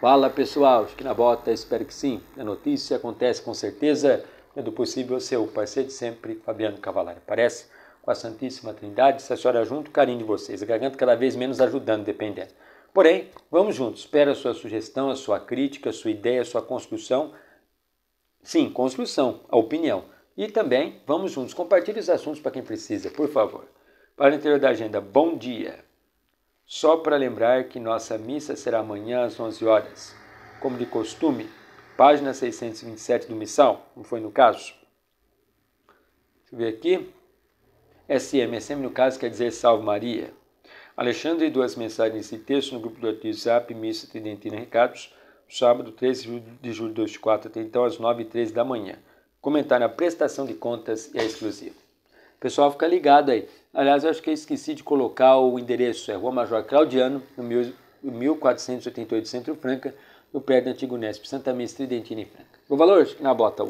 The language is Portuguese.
Fala pessoal, aqui na bota, espero que sim. A notícia acontece com certeza, do possível seu parceiro de sempre, Fabiano Cavalari. Parece com a Santíssima Trindade, se a senhora junto, carinho de vocês. A garganta cada vez menos ajudando, dependendo. Porém, vamos juntos. Espero a sua sugestão, a sua crítica, a sua ideia, a sua construção. Sim, construção, a opinião. E também, vamos juntos, compartilhe os assuntos para quem precisa, por favor. Para o interior da agenda, bom dia. Só para lembrar que nossa missa será amanhã às 11 horas. Como de costume, página 627 do Missal, não foi no caso? Deixa eu ver aqui. SM, SM no caso quer dizer Salve Maria. Alexandre, duas mensagens e texto no grupo do WhatsApp, Missa Tridentina Recados, sábado 13 de julho de 2024, até então às 9 e 13 da manhã. Comentar na prestação de contas é exclusivo. Pessoal, fica ligado aí. Aliás, eu acho que eu esqueci de colocar o endereço, é Rua Major Claudiano, no 1488 Centro Franca, no pé do antigo Nesp, Santa Mestre Dentina e Franca. O valor na bota.